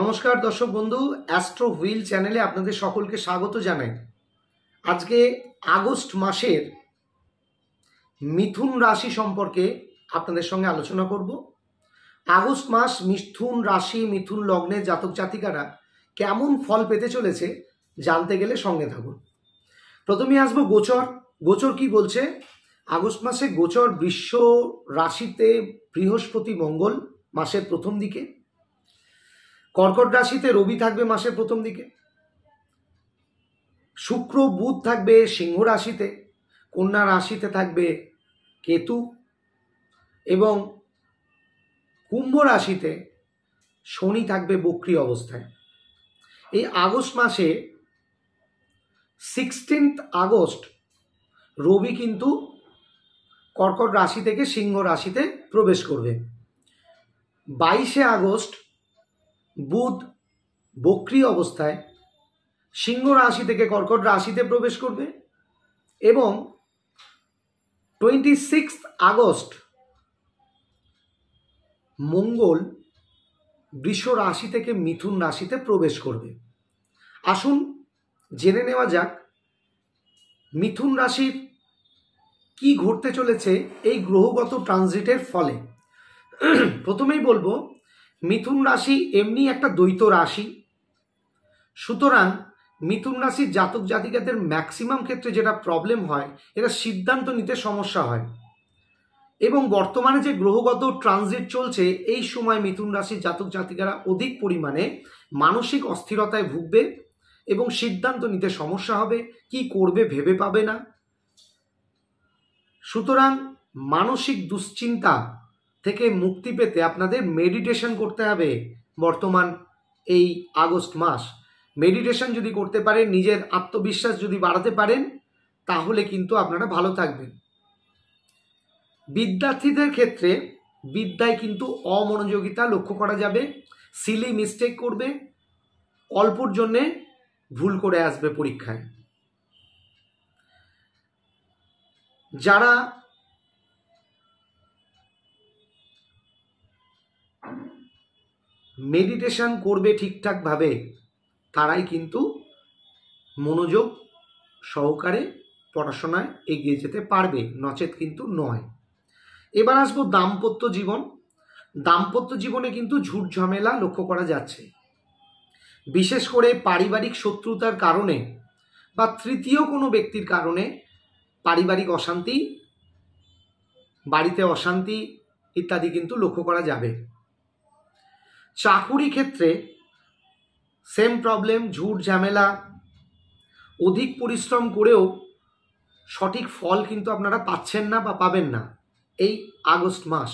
নমস্কার দর্শক বন্ধু অ্যাস্ট্রো হুইল চ্যানেলে আপনাদের সকলকে স্বাগত জানাই আজকে আগস্ট মাসের মিথুন রাশি সম্পর্কে আপনাদের সঙ্গে আলোচনা করব আগস্ট মাস মিথুন রাশি মিথুন লগ্নের জাতক জাতিকারা কেমন ফল পেতে চলেছে জানতে গেলে সঙ্গে থাকুন প্রথমে আসবো গোচর গোচর কি বলছে আগস্ট মাসে গোচর বিশ্ব রাশিতে বৃহস্পতি মঙ্গল মাসের প্রথম দিকে কর্কট রাশিতে রবি থাকবে মাসের প্রথম দিকে শুক্র বুধ থাকবে সিংহ রাশিতে কন্যা রাশিতে থাকবে কেতু এবং কুম্ভ রাশিতে শনি থাকবে বক্রি অবস্থায় এই আগস্ট মাসে সিক্সটিন্থ আগস্ট রবি কিন্তু কর্কট রাশি থেকে সিংহ রাশিতে প্রবেশ করবে বাইশে আগস্ট বুধ বক্রি অবস্থায় সিংহ রাশি থেকে কর্কট রাশিতে প্রবেশ করবে এবং টোয়েন্টি সিক্স আগস্ট মঙ্গল বৃষ রাশি থেকে মিথুন রাশিতে প্রবেশ করবে আসুন জেনে নেওয়া যাক মিথুন রাশির কি ঘটতে চলেছে এই গ্রহগত ট্রানজিটের ফলে প্রথমেই বলবো মিথুন রাশি এমনি একটা দ্বৈত রাশি সুতরাং মিথুন রাশির জাতক জাতিকাদের ম্যাক্সিমাম ক্ষেত্রে যেটা প্রবলেম হয় এটা সিদ্ধান্ত নিতে সমস্যা হয় এবং বর্তমানে যে গ্রহগত ট্রানজিট চলছে এই সময় মিথুন রাশির জাতক জাতিকারা অধিক পরিমাণে মানসিক অস্থিরতায় ভুগবে এবং সিদ্ধান্ত নিতে সমস্যা হবে কি করবে ভেবে পাবে না সুতরাং মানসিক দুশ্চিন্তা থেকে মুক্তি পেতে আপনাদের মেডিটেশন করতে হবে বর্তমান এই আগস্ট মাস মেডিটেশন যদি করতে পারেন নিজের আত্মবিশ্বাস যদি বাড়াতে পারেন তাহলে কিন্তু আপনারা ভালো থাকবেন বিদ্যার্থীদের ক্ষেত্রে বিদ্যায় কিন্তু অমনোযোগিতা লক্ষ্য করা যাবে সিলি মিস্টেক করবে অল্পর জন্যে ভুল করে আসবে পরীক্ষায় যারা মেডিটেশন করবে ঠিকঠাকভাবে তারাই কিন্তু মনোযোগ সহকারে পড়াশোনায় এগিয়ে যেতে পারবে নচেত কিন্তু নয় এবার আসবো দাম্পত্য জীবন দাম্পত্য জীবনে কিন্তু ঝুট ঝামেলা লক্ষ্য করা যাচ্ছে বিশেষ করে পারিবারিক শত্রুতার কারণে বা তৃতীয় কোনো ব্যক্তির কারণে পারিবারিক অশান্তি বাড়িতে অশান্তি ইত্যাদি কিন্তু লক্ষ্য করা যাবে চাকুরি ক্ষেত্রে সেম প্রবলেম ঝুট ঝামেলা অধিক পরিশ্রম করেও সঠিক ফল কিন্তু আপনারা পাচ্ছেন না বা পাবেন না এই আগস্ট মাস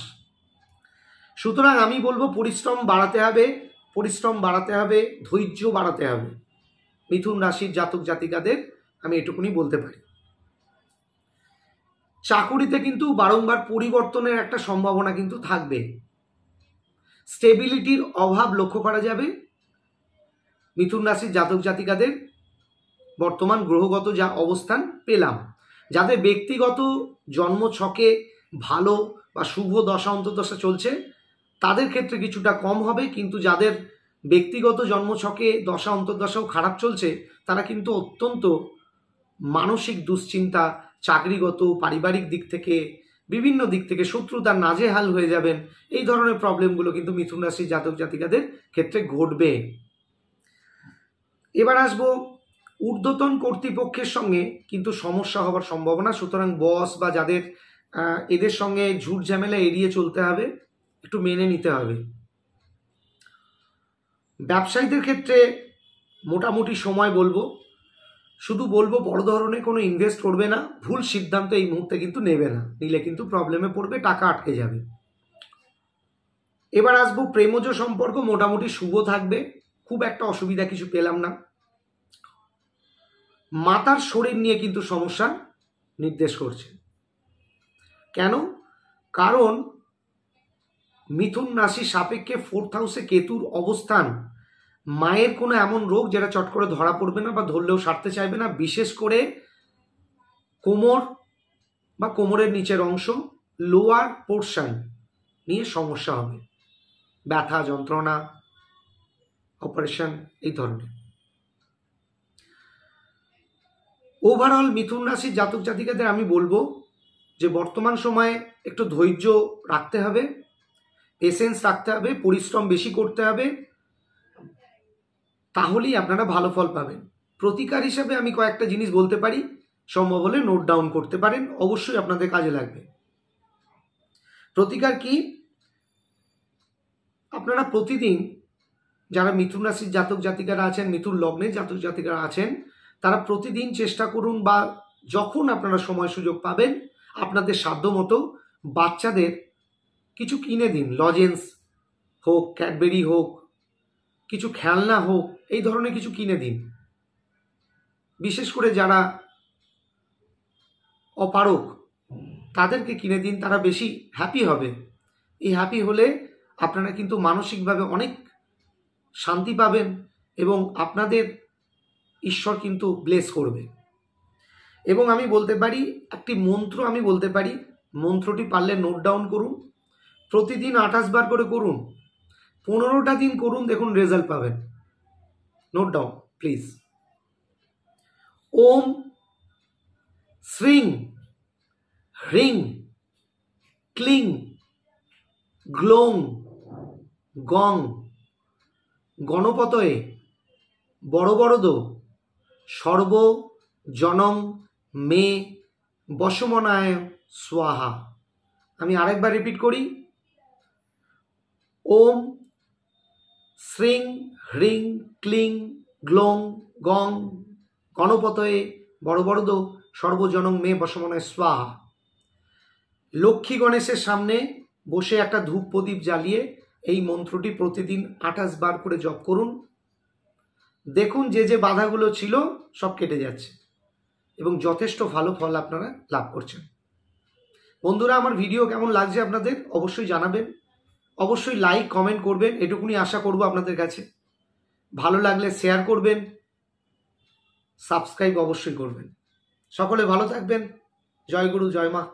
সুতরাং আমি বলবো পরিশ্রম বাড়াতে হবে পরিশ্রম বাড়াতে হবে ধৈর্য বাড়াতে হবে মিথুন রাশির জাতক জাতিকাদের আমি এটুকুনি বলতে পারি চাকুরিতে কিন্তু বারংবার পরিবর্তনের একটা সম্ভাবনা কিন্তু থাকবে স্টেবিলিটির অভাব লক্ষ্য করা যাবে মিথুন রাশির জাতক জাতিকাদের বর্তমান গ্রহগত যা অবস্থান পেলাম যাদের ব্যক্তিগত জন্ম ছকে ভালো বা শুভ দশা অন্তর্দশা চলছে তাদের ক্ষেত্রে কিছুটা কম হবে কিন্তু যাদের ব্যক্তিগত জন্ম ছকে দশা অন্তর্দশাও খারাপ চলছে তারা কিন্তু অত্যন্ত মানসিক দুশ্চিন্তা চাকরিগত পারিবারিক দিক থেকে বিভিন্ন দিক থেকে শত্রুতা নাজেহাল হয়ে যাবেন এই ধরনের প্রবলেমগুলো কিন্তু মিথুন রাশি জাতক জাতিকাদের ক্ষেত্রে ঘটবে এবার আসবো ঊর্ধ্বতন কর্তৃপক্ষের সঙ্গে কিন্তু সমস্যা হওয়ার সম্ভাবনা সুতরাং বস বা যাদের এদের সঙ্গে ঝুট ঝামেলা এড়িয়ে চলতে হবে একটু মেনে নিতে হবে ব্যবসায়ীদের ক্ষেত্রে মোটামুটি সময় বলবো শুধু বলবো বড় ধরনের কোনো ইনভেস্ট করবে না ভুল সিদ্ধান্ত এই মুহূর্তে কিন্তু নেবে না নিলে কিন্তু প্রবলেমে পড়বে টাকা আটকে যাবে এবার আসবো প্রেমজ সম্পর্ক মোটামুটি শুভ থাকবে খুব একটা অসুবিধা কিছু পেলাম না মাতার শরীর নিয়ে কিন্তু সমস্যা নির্দেশ করছে কেন কারণ মিথুন রাশি সাপেক্ষে ফোর্থ হাউসে কেতুর অবস্থান মায়ের কোনো এমন রোগ যেটা চট করে ধরা পড়বে না বা ধরলেও সারতে চাইবে না বিশেষ করে কোমর বা কোমরের নিচের অংশ লোয়ার পোর্শন নিয়ে সমস্যা হবে ব্যথা যন্ত্রণা অপারেশন এই ধরনের ওভারঅল মিথুন রাশির জাতক জাতিকাদের আমি বলবো যে বর্তমান সময়ে একটু ধৈর্য রাখতে হবে পেশেন্স রাখতে হবে পরিশ্রম বেশি করতে হবে তাহলেই আপনারা ভালো ফল পাবেন প্রতিকার হিসাবে আমি কয়েকটা জিনিস বলতে পারি সম্ভব হলে নোট ডাউন করতে পারেন অবশ্যই আপনাদের কাজে লাগবে প্রতিকার কি আপনারা প্রতিদিন যারা মিথুন রাশির জাতক জাতিকারা আছেন মিথুন লগ্নে জাতক জাতিকারা আছেন তারা প্রতিদিন চেষ্টা করুন বা যখন আপনারা সময় সুযোগ পাবেন আপনাদের সাধ্য মতো বাচ্চাদের কিছু কিনে দিন লজেন্স হোক ক্যাডবেরি হোক কিছু খেলনা হোক এই ধরনের কিছু কিনে দিন বিশেষ করে যারা অপারক তাদেরকে কিনে দিন তারা বেশি হ্যাপি হবে এই হ্যাপি হলে আপনারা কিন্তু মানসিকভাবে অনেক শান্তি পাবেন এবং আপনাদের ঈশ্বর কিন্তু ব্লেস করবে এবং আমি বলতে পারি একটি মন্ত্র আমি বলতে পারি মন্ত্রটি পারলে নোট ডাউন করুন প্রতিদিন আঠাশ বার করে করুন পনেরোটা দিন করুন দেখুন রেজাল্ট পাবেন নোট ডাউন প্লিজ ওম শ্রিং হ্রিং ক্লিং গ্লোং গং গণপতয়ে বড় বড়দ সর্ব জনং মে বসমনায় সোয়াহা আমি আরেকবার রিপিট করি ওম শ্রিং হ্রিং ক্লিং গ্লোং গং গণপতয়ে বড় বড়দ সর্বজনং মে বসমনে স্বাহ লক্ষ্মী গণেশের সামনে বসে একটা ধূপ প্রদীপ জ্বালিয়ে এই মন্ত্রটি প্রতিদিন আঠাশ বার করে জপ করুন দেখুন যে যে বাধাগুলো ছিল সব কেটে যাচ্ছে এবং যথেষ্ট ভালো ফল আপনারা লাভ করছেন বন্ধুরা আমার ভিডিও কেমন লাগছে আপনাদের অবশ্যই জানাবেন অবশ্যই লাইক কমেন্ট করবেন এটুকুনি আশা করব আপনাদের কাছে ভালো লাগলে শেয়ার করবেন সাবস্ক্রাইব অবশ্যই করবেন সকলে ভালো থাকবেন জয় গুরু জয় মা